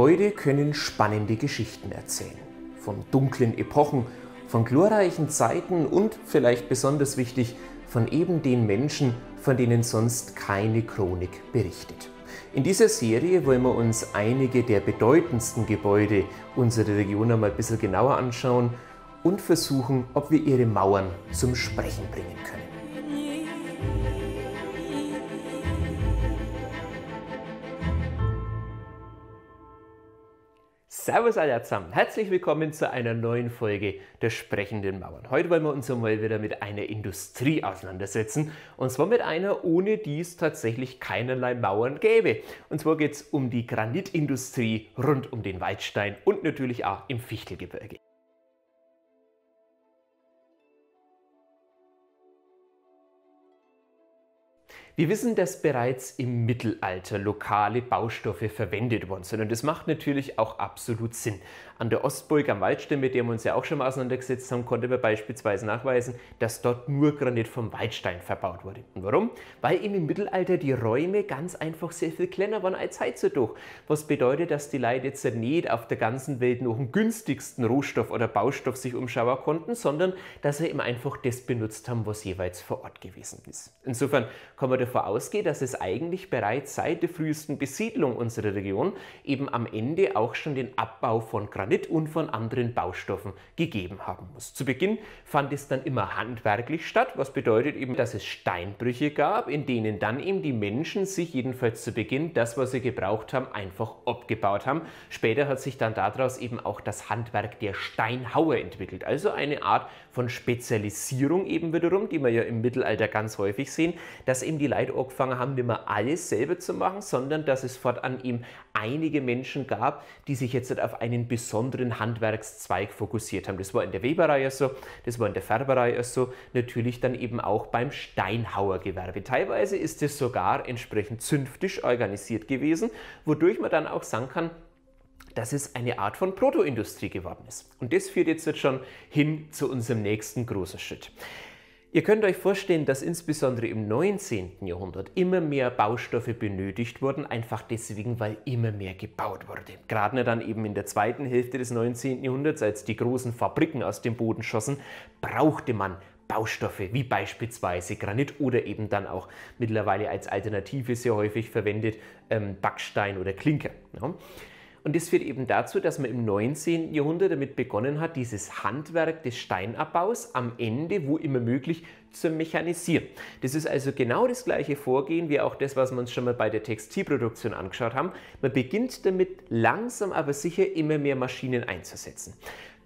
Gebäude können spannende Geschichten erzählen. Von dunklen Epochen, von glorreichen Zeiten und, vielleicht besonders wichtig, von eben den Menschen, von denen sonst keine Chronik berichtet. In dieser Serie wollen wir uns einige der bedeutendsten Gebäude unserer Region einmal ein bisschen genauer anschauen und versuchen, ob wir ihre Mauern zum Sprechen bringen können. Servus alle zusammen. Herzlich willkommen zu einer neuen Folge der sprechenden Mauern. Heute wollen wir uns einmal wieder mit einer Industrie auseinandersetzen. Und zwar mit einer, ohne die es tatsächlich keinerlei Mauern gäbe. Und zwar geht es um die Granitindustrie rund um den Waldstein und natürlich auch im Fichtelgebirge. Wir wissen, dass bereits im Mittelalter lokale Baustoffe verwendet worden sind und das macht natürlich auch absolut Sinn. An der Ostburg am Waldstein, mit dem wir uns ja auch schon mal auseinandergesetzt haben, konnte man beispielsweise nachweisen, dass dort nur Granit vom Waldstein verbaut wurde. Und warum? Weil eben im Mittelalter die Räume ganz einfach sehr viel kleiner waren als heutzutage. Was bedeutet, dass die Leute jetzt nicht auf der ganzen Welt noch den günstigsten Rohstoff oder Baustoff sich umschauen konnten, sondern dass sie eben einfach das benutzt haben, was jeweils vor Ort gewesen ist. Insofern kann man davon ausgehen, dass es eigentlich bereits seit der frühesten Besiedlung unserer Region eben am Ende auch schon den Abbau von Granit Granit und von anderen Baustoffen gegeben haben muss. Zu Beginn fand es dann immer handwerklich statt, was bedeutet eben, dass es Steinbrüche gab, in denen dann eben die Menschen sich jedenfalls zu Beginn das, was sie gebraucht haben, einfach abgebaut haben. Später hat sich dann daraus eben auch das Handwerk der Steinhauer entwickelt, also eine Art von Spezialisierung eben wiederum, die wir ja im Mittelalter ganz häufig sehen, dass eben die Leute angefangen haben, nicht mehr alles selber zu machen, sondern dass es fortan eben einige Menschen gab, die sich jetzt auf einen besonderen besonderen Handwerkszweig fokussiert haben. Das war in der Weberei so, das war in der Färberei so, natürlich dann eben auch beim Steinhauergewerbe. Teilweise ist es sogar entsprechend zünftig organisiert gewesen, wodurch man dann auch sagen kann, dass es eine Art von Protoindustrie geworden ist. Und das führt jetzt, jetzt schon hin zu unserem nächsten großen Schritt. Ihr könnt euch vorstellen, dass insbesondere im 19. Jahrhundert immer mehr Baustoffe benötigt wurden, einfach deswegen, weil immer mehr gebaut wurde. Gerade dann eben in der zweiten Hälfte des 19. Jahrhunderts, als die großen Fabriken aus dem Boden schossen, brauchte man Baustoffe wie beispielsweise Granit oder eben dann auch mittlerweile als Alternative sehr häufig verwendet ähm, Backstein oder Klinker. Ja. Und das führt eben dazu, dass man im 19. Jahrhundert damit begonnen hat, dieses Handwerk des Steinabbaus am Ende, wo immer möglich, zu mechanisieren. Das ist also genau das gleiche Vorgehen wie auch das, was wir uns schon mal bei der Textilproduktion angeschaut haben. Man beginnt damit langsam aber sicher immer mehr Maschinen einzusetzen.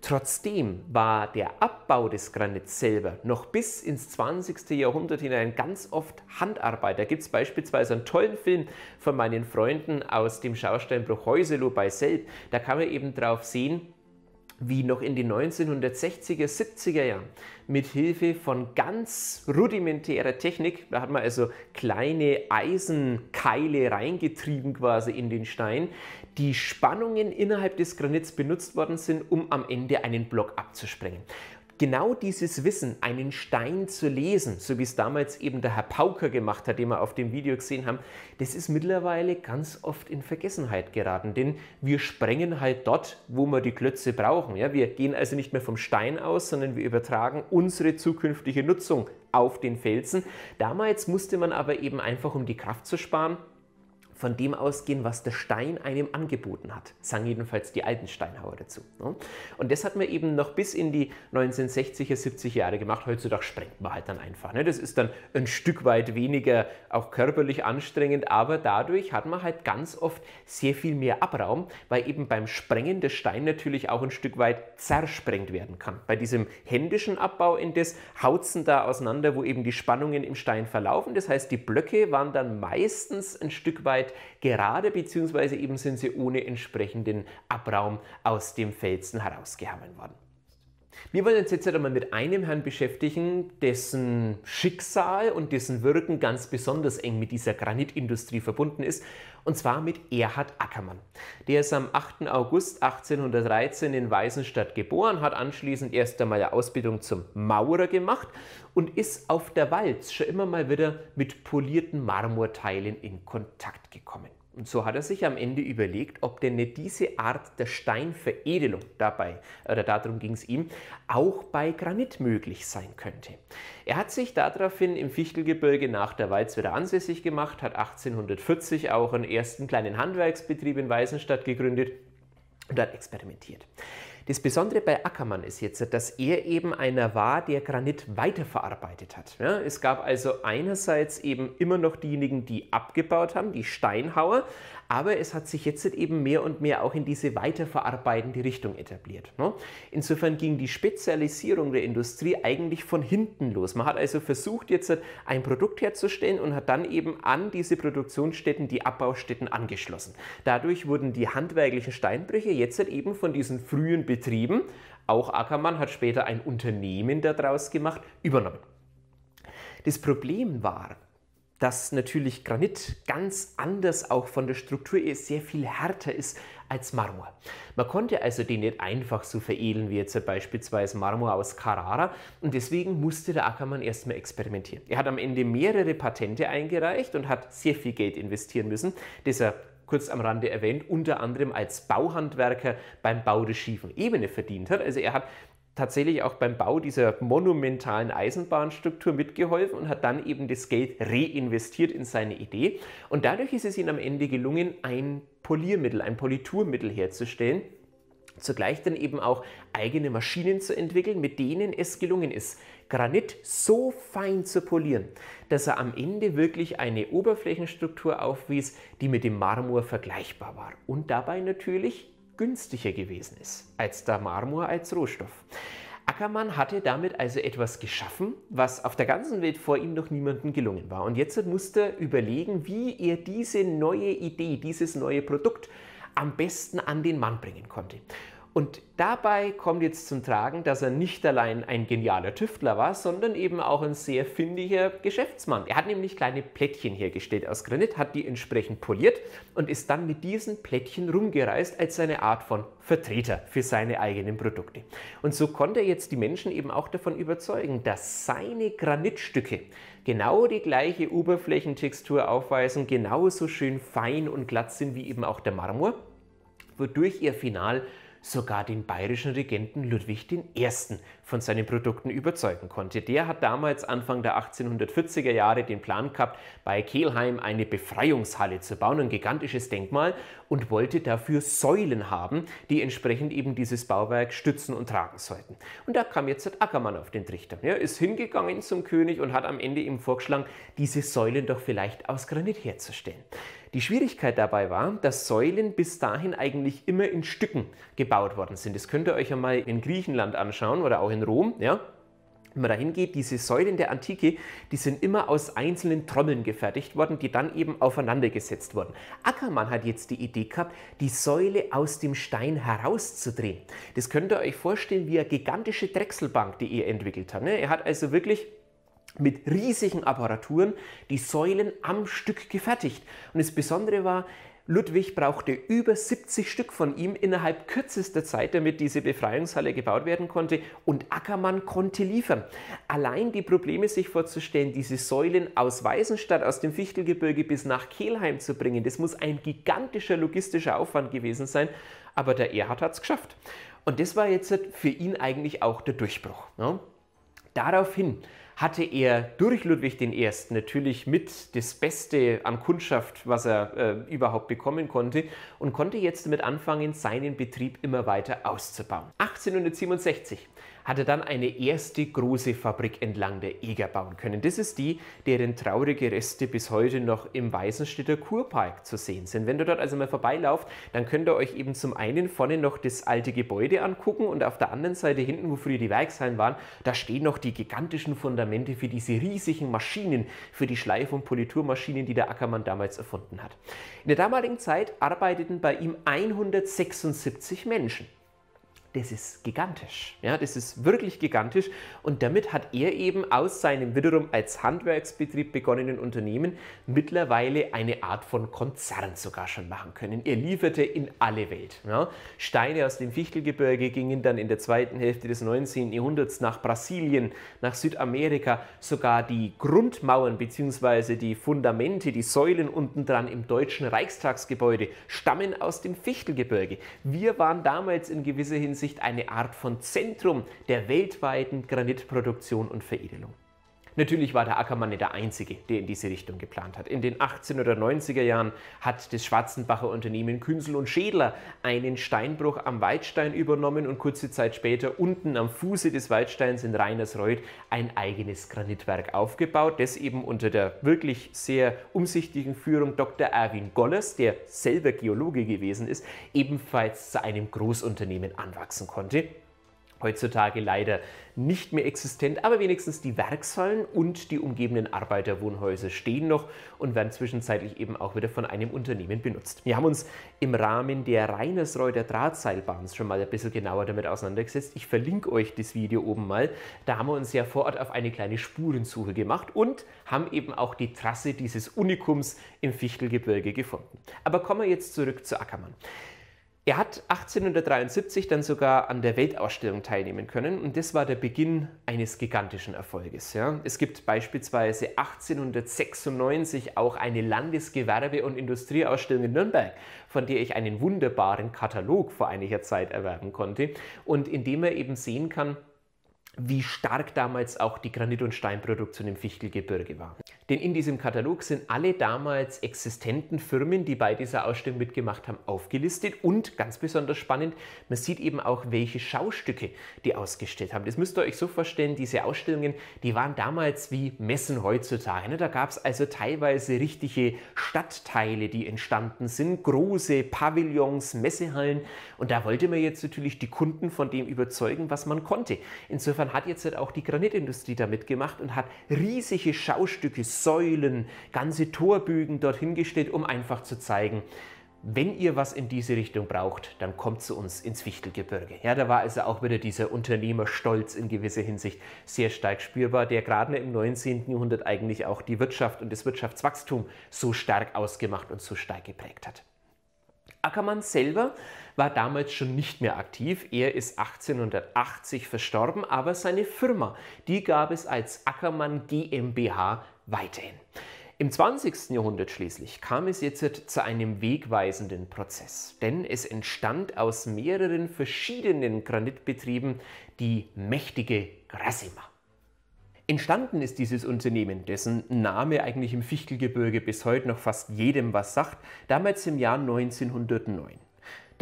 Trotzdem war der Abbau des Granits selber noch bis ins 20. Jahrhundert hinein ganz oft Handarbeit. Da gibt es beispielsweise einen tollen Film von meinen Freunden aus dem Schausteinbruch Häuseloh bei Selb. Da kann man eben drauf sehen, wie noch in den 1960er, 70er Jahren mit Hilfe von ganz rudimentärer Technik, da hat man also kleine Eisenkeile reingetrieben quasi in den Stein, die Spannungen innerhalb des Granits benutzt worden sind, um am Ende einen Block abzusprengen genau dieses Wissen, einen Stein zu lesen, so wie es damals eben der Herr Pauker gemacht hat, den wir auf dem Video gesehen haben, das ist mittlerweile ganz oft in Vergessenheit geraten. Denn wir sprengen halt dort, wo wir die Klötze brauchen. Ja, wir gehen also nicht mehr vom Stein aus, sondern wir übertragen unsere zukünftige Nutzung auf den Felsen. Damals musste man aber eben einfach, um die Kraft zu sparen, von dem ausgehen, was der Stein einem angeboten hat, sagen jedenfalls die alten Steinhauer dazu. Ne? Und das hat man eben noch bis in die 1960er, 70er Jahre gemacht. Heutzutage sprengt man halt dann einfach. Ne? Das ist dann ein Stück weit weniger auch körperlich anstrengend, aber dadurch hat man halt ganz oft sehr viel mehr Abraum, weil eben beim Sprengen der Stein natürlich auch ein Stück weit zersprengt werden kann. Bei diesem händischen Abbau in das Hautzen da auseinander, wo eben die Spannungen im Stein verlaufen. Das heißt, die Blöcke waren dann meistens ein Stück weit gerade, beziehungsweise eben sind sie ohne entsprechenden Abraum aus dem Felsen herausgehauen worden. Wir wollen uns jetzt halt einmal mit einem Herrn beschäftigen, dessen Schicksal und dessen Wirken ganz besonders eng mit dieser Granitindustrie verbunden ist, und zwar mit Erhard Ackermann. Der ist am 8. August 1813 in Weisenstadt geboren, hat anschließend erst einmal eine Ausbildung zum Maurer gemacht und ist auf der Walz schon immer mal wieder mit polierten Marmorteilen in Kontakt gekommen. Und so hat er sich am Ende überlegt, ob denn nicht diese Art der Steinveredelung dabei, oder darum ging es ihm, auch bei Granit möglich sein könnte. Er hat sich daraufhin im Fichtelgebirge nach der Walz wieder ansässig gemacht, hat 1840 auch einen ersten kleinen Handwerksbetrieb in Weißenstadt gegründet und hat experimentiert. Das Besondere bei Ackermann ist jetzt, dass er eben einer war, der Granit weiterverarbeitet hat. Ja, es gab also einerseits eben immer noch diejenigen, die abgebaut haben, die Steinhauer, aber es hat sich jetzt eben mehr und mehr auch in diese weiterverarbeitende Richtung etabliert. Ne? Insofern ging die Spezialisierung der Industrie eigentlich von hinten los. Man hat also versucht, jetzt ein Produkt herzustellen und hat dann eben an diese Produktionsstätten, die Abbaustätten angeschlossen. Dadurch wurden die handwerklichen Steinbrüche jetzt halt eben von diesen frühen Betrieben, auch Ackermann hat später ein Unternehmen daraus gemacht, übernommen. Das Problem war, dass natürlich Granit ganz anders auch von der Struktur her sehr viel härter ist als Marmor. Man konnte also den nicht einfach so veredeln wie jetzt beispielsweise Marmor aus Carrara und deswegen musste der Ackermann erstmal experimentieren. Er hat am Ende mehrere Patente eingereicht und hat sehr viel Geld investieren müssen, das er kurz am Rande erwähnt, unter anderem als Bauhandwerker beim Bau der schiefen Ebene verdient hat. Also er hat tatsächlich auch beim Bau dieser monumentalen Eisenbahnstruktur mitgeholfen und hat dann eben das Geld reinvestiert in seine Idee. Und dadurch ist es ihm am Ende gelungen, ein Poliermittel, ein Politurmittel herzustellen. Zugleich dann eben auch eigene Maschinen zu entwickeln, mit denen es gelungen ist, Granit so fein zu polieren, dass er am Ende wirklich eine Oberflächenstruktur aufwies, die mit dem Marmor vergleichbar war und dabei natürlich günstiger gewesen ist als der Marmor als Rohstoff. Ackermann hatte damit also etwas geschaffen, was auf der ganzen Welt vor ihm noch niemandem gelungen war. Und jetzt musste er überlegen, wie er diese neue Idee, dieses neue Produkt am besten an den Mann bringen konnte. Und dabei kommt jetzt zum Tragen, dass er nicht allein ein genialer Tüftler war, sondern eben auch ein sehr findiger Geschäftsmann. Er hat nämlich kleine Plättchen hergestellt aus Granit, hat die entsprechend poliert und ist dann mit diesen Plättchen rumgereist als seine Art von Vertreter für seine eigenen Produkte. Und so konnte er jetzt die Menschen eben auch davon überzeugen, dass seine Granitstücke genau die gleiche Oberflächentextur aufweisen, genauso schön fein und glatt sind wie eben auch der Marmor, wodurch ihr final sogar den bayerischen Regenten Ludwig I. von seinen Produkten überzeugen konnte. Der hat damals Anfang der 1840er Jahre den Plan gehabt, bei Kelheim eine Befreiungshalle zu bauen, ein gigantisches Denkmal und wollte dafür Säulen haben, die entsprechend eben dieses Bauwerk stützen und tragen sollten. Und da kam jetzt Ackermann auf den Trichter. Er ist hingegangen zum König und hat am Ende ihm vorgeschlagen, diese Säulen doch vielleicht aus Granit herzustellen. Die Schwierigkeit dabei war, dass Säulen bis dahin eigentlich immer in Stücken gebaut worden sind. Das könnt ihr euch ja mal in Griechenland anschauen oder auch in Rom. Ja? Wenn man da hingeht, diese Säulen der Antike, die sind immer aus einzelnen Trommeln gefertigt worden, die dann eben aufeinander gesetzt wurden. Ackermann hat jetzt die Idee gehabt, die Säule aus dem Stein herauszudrehen. Das könnt ihr euch vorstellen wie eine gigantische Drechselbank, die er entwickelt hat. Ne? Er hat also wirklich mit riesigen Apparaturen die Säulen am Stück gefertigt. Und das Besondere war, Ludwig brauchte über 70 Stück von ihm innerhalb kürzester Zeit, damit diese Befreiungshalle gebaut werden konnte. Und Ackermann konnte liefern. Allein die Probleme sich vorzustellen, diese Säulen aus Weisenstadt, aus dem Fichtelgebirge bis nach Kelheim zu bringen, das muss ein gigantischer logistischer Aufwand gewesen sein. Aber der Erhard hat es geschafft. Und das war jetzt für ihn eigentlich auch der Durchbruch. Ne? Daraufhin hatte er durch Ludwig I. natürlich mit das Beste an Kundschaft, was er äh, überhaupt bekommen konnte und konnte jetzt damit anfangen, seinen Betrieb immer weiter auszubauen. 1867 hat er dann eine erste große Fabrik entlang der Eger bauen können. Das ist die, deren traurige Reste bis heute noch im Weißenstädter Kurpark zu sehen sind. Wenn du dort also mal vorbeilauft, dann könnt ihr euch eben zum einen vorne noch das alte Gebäude angucken und auf der anderen Seite hinten, wo früher die Werkshallen waren, da stehen noch die gigantischen Fundamente für diese riesigen Maschinen, für die Schleif- und Politurmaschinen, die der Ackermann damals erfunden hat. In der damaligen Zeit arbeiteten bei ihm 176 Menschen das ist gigantisch. Ja, das ist wirklich gigantisch. Und damit hat er eben aus seinem wiederum als Handwerksbetrieb begonnenen Unternehmen mittlerweile eine Art von Konzern sogar schon machen können. Er lieferte in alle Welt. Ja. Steine aus dem Fichtelgebirge gingen dann in der zweiten Hälfte des 19. Jahrhunderts nach Brasilien, nach Südamerika. Sogar die Grundmauern bzw. die Fundamente, die Säulen unten dran im deutschen Reichstagsgebäude stammen aus dem Fichtelgebirge. Wir waren damals in gewisser Hinsicht Hinsicht eine Art von Zentrum der weltweiten Granitproduktion und Veredelung. Natürlich war der Ackermann nicht der Einzige, der in diese Richtung geplant hat. In den 18- oder 90er Jahren hat das Schwarzenbacher Unternehmen Künzel und Schädler einen Steinbruch am Waldstein übernommen und kurze Zeit später unten am Fuße des Waldsteins in Reinersreuth ein eigenes Granitwerk aufgebaut, das eben unter der wirklich sehr umsichtigen Führung Dr. Erwin Gollers, der selber Geologe gewesen ist, ebenfalls zu einem Großunternehmen anwachsen konnte heutzutage leider nicht mehr existent, aber wenigstens die Werkshallen und die umgebenden Arbeiterwohnhäuser stehen noch und werden zwischenzeitlich eben auch wieder von einem Unternehmen benutzt. Wir haben uns im Rahmen der Reinersreuter Drahtseilbahn schon mal ein bisschen genauer damit auseinandergesetzt. Ich verlinke euch das Video oben mal. Da haben wir uns ja vor Ort auf eine kleine Spurensuche gemacht und haben eben auch die Trasse dieses Unikums im Fichtelgebirge gefunden. Aber kommen wir jetzt zurück zu Ackermann. Er hat 1873 dann sogar an der Weltausstellung teilnehmen können und das war der Beginn eines gigantischen Erfolges. Ja. Es gibt beispielsweise 1896 auch eine Landesgewerbe- und Industrieausstellung in Nürnberg, von der ich einen wunderbaren Katalog vor einiger Zeit erwerben konnte und in dem er eben sehen kann, wie stark damals auch die Granit- und Steinproduktion im Fichtelgebirge war. Denn in diesem Katalog sind alle damals existenten Firmen, die bei dieser Ausstellung mitgemacht haben, aufgelistet. Und ganz besonders spannend, man sieht eben auch, welche Schaustücke die ausgestellt haben. Das müsst ihr euch so vorstellen, diese Ausstellungen, die waren damals wie Messen heutzutage. Ne? Da gab es also teilweise richtige Stadtteile, die entstanden sind, große Pavillons, Messehallen. Und da wollte man jetzt natürlich die Kunden von dem überzeugen, was man konnte. Insofern hat jetzt halt auch die Granitindustrie da mitgemacht und hat riesige Schaustücke Säulen, ganze Torbügen dorthin gestellt, um einfach zu zeigen, wenn ihr was in diese Richtung braucht, dann kommt zu uns ins Wichtelgebirge. Ja, da war also auch wieder dieser Unternehmerstolz in gewisser Hinsicht sehr stark spürbar, der gerade im 19. Jahrhundert eigentlich auch die Wirtschaft und das Wirtschaftswachstum so stark ausgemacht und so stark geprägt hat. Ackermann selber war damals schon nicht mehr aktiv. Er ist 1880 verstorben, aber seine Firma, die gab es als Ackermann GmbH weiterhin. Im 20. Jahrhundert schließlich kam es jetzt zu einem wegweisenden Prozess, denn es entstand aus mehreren verschiedenen Granitbetrieben die mächtige Grasima. Entstanden ist dieses Unternehmen, dessen Name eigentlich im Fichtelgebirge bis heute noch fast jedem was sagt, damals im Jahr 1909.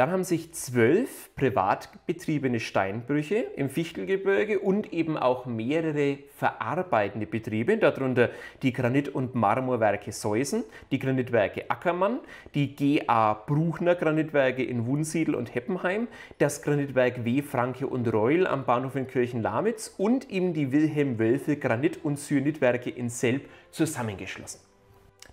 Dann haben sich zwölf privat betriebene Steinbrüche im Fichtelgebirge und eben auch mehrere verarbeitende Betriebe, darunter die Granit- und Marmorwerke Seusen, die Granitwerke Ackermann, die GA Bruchner Granitwerke in Wunsiedel und Heppenheim, das Granitwerk W. Franke und Reul am Bahnhof in Kirchenlamitz und eben die Wilhelm Wölfe Granit- und Cyanidwerke in Selb zusammengeschlossen.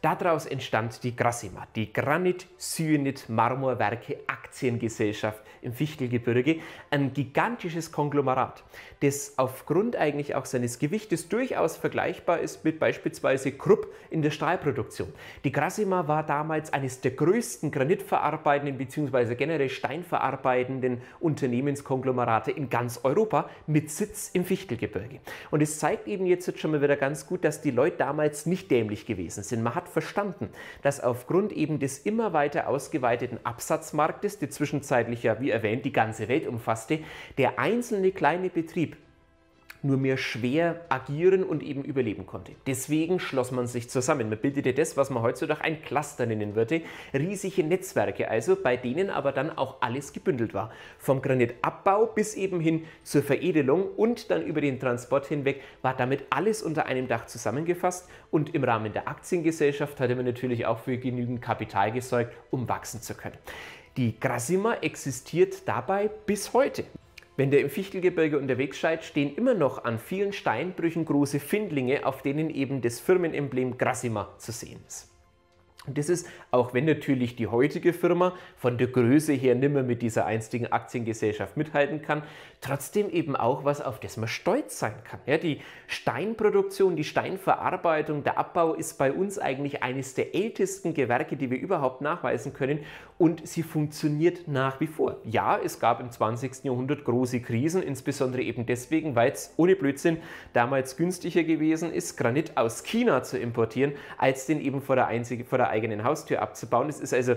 Daraus entstand die Grasima, die Granit-Syenit-Marmorwerke Aktiengesellschaft im Fichtelgebirge, ein gigantisches Konglomerat, das aufgrund eigentlich auch seines Gewichtes durchaus vergleichbar ist mit beispielsweise Krupp in der Stahlproduktion. Die Grasima war damals eines der größten granitverarbeitenden bzw. generell steinverarbeitenden Unternehmenskonglomerate in ganz Europa mit Sitz im Fichtelgebirge. Und es zeigt eben jetzt schon mal wieder ganz gut, dass die Leute damals nicht dämlich gewesen sind. Man hat verstanden, dass aufgrund eben des immer weiter ausgeweiteten Absatzmarktes, der zwischenzeitlich ja, wie erwähnt, die ganze Welt umfasste, der einzelne kleine Betrieb nur mehr schwer agieren und eben überleben konnte. Deswegen schloss man sich zusammen. Man bildete das, was man heutzutage ein Cluster nennen würde. Riesige Netzwerke also, bei denen aber dann auch alles gebündelt war. Vom Granitabbau bis eben hin zur Veredelung und dann über den Transport hinweg war damit alles unter einem Dach zusammengefasst und im Rahmen der Aktiengesellschaft hatte man natürlich auch für genügend Kapital gesorgt, um wachsen zu können. Die Grasima existiert dabei bis heute. Wenn der im Fichtelgebirge unterwegs seid, stehen immer noch an vielen Steinbrüchen große Findlinge, auf denen eben das Firmenemblem Grassima zu sehen ist. Und das ist, auch wenn natürlich die heutige Firma von der Größe her nimmer mit dieser einstigen Aktiengesellschaft mithalten kann, trotzdem eben auch was, auf das man stolz sein kann. Ja, die Steinproduktion, die Steinverarbeitung, der Abbau ist bei uns eigentlich eines der ältesten Gewerke, die wir überhaupt nachweisen können und sie funktioniert nach wie vor. Ja, es gab im 20. Jahrhundert große Krisen, insbesondere eben deswegen, weil es ohne Blödsinn damals günstiger gewesen ist, Granit aus China zu importieren, als den eben vor der, einzige, vor der eigenen Haustür abzubauen. Es ist also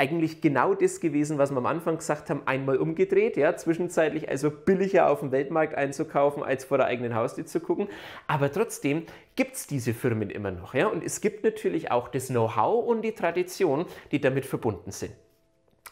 eigentlich genau das gewesen, was wir am Anfang gesagt haben, einmal umgedreht, ja, zwischenzeitlich also billiger auf dem Weltmarkt einzukaufen, als vor der eigenen Haustür zu gucken. Aber trotzdem gibt es diese Firmen immer noch, ja, und es gibt natürlich auch das Know-how und die Tradition, die damit verbunden sind.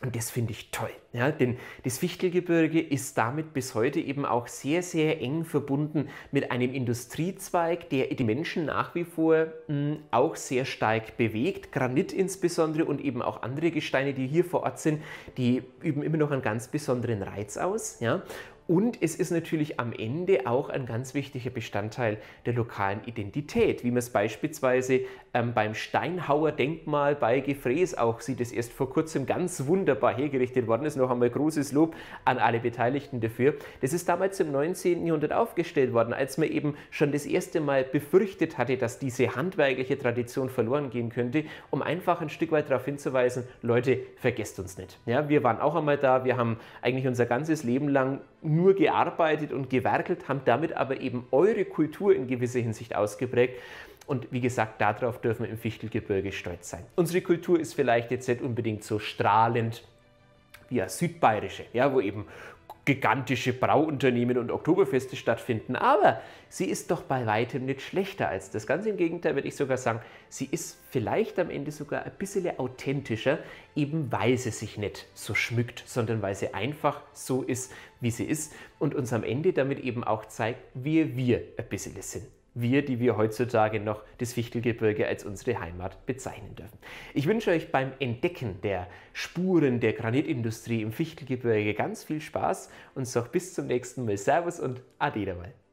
Und das finde ich toll, ja, denn das Fichtelgebirge ist damit bis heute eben auch sehr, sehr eng verbunden mit einem Industriezweig, der die Menschen nach wie vor mh, hm, auch sehr stark bewegt. Granit insbesondere und eben auch andere Gesteine, die hier vor Ort sind, die üben immer noch einen ganz besonderen Reiz aus. Ja. Und es ist natürlich am Ende auch ein ganz wichtiger Bestandteil der lokalen Identität, wie man es beispielsweise ähm, beim Steinhauer Denkmal bei Gefräß auch sieht, das erst vor kurzem ganz wunderbar hergerichtet worden ist. Noch einmal großes Lob an alle Beteiligten dafür. Das ist damals im 19. Jahrhundert aufgestellt worden, als man eben schon das erste Mal befürchtet hatte, dass diese handwerkliche Tradition verloren gehen könnte, um einfach ein Stück weit darauf hinzuweisen, Leute, vergesst uns nicht. Ja, wir waren auch einmal da, wir haben eigentlich unser ganzes Leben lang nur gearbeitet und gewerkelt, haben damit aber eben eure Kultur in gewisser Hinsicht ausgeprägt. Und wie gesagt, darauf dürfen wir im Fichtelgebirge stolz sein. Unsere Kultur ist vielleicht jetzt nicht unbedingt so strahlend wie ja, südbayerische, ja, wo eben gigantische Brauunternehmen und Oktoberfeste stattfinden. Aber sie ist doch bei weitem nicht schlechter als das. Ganz im Gegenteil würde ich sogar sagen, sie ist vielleicht am Ende sogar ein bisschen authentischer, eben weil sie sich nicht so schmückt, sondern weil sie einfach so ist, wie sie ist und uns am Ende damit eben auch zeigt, wie wir ein bisschen sind wir, die wir heutzutage noch das Fichtelgebirge als unsere Heimat bezeichnen dürfen. Ich wünsche euch beim Entdecken der Spuren der Granitindustrie im Fichtelgebirge ganz viel Spaß und sage bis zum nächsten Mal. Servus und Ade dabei.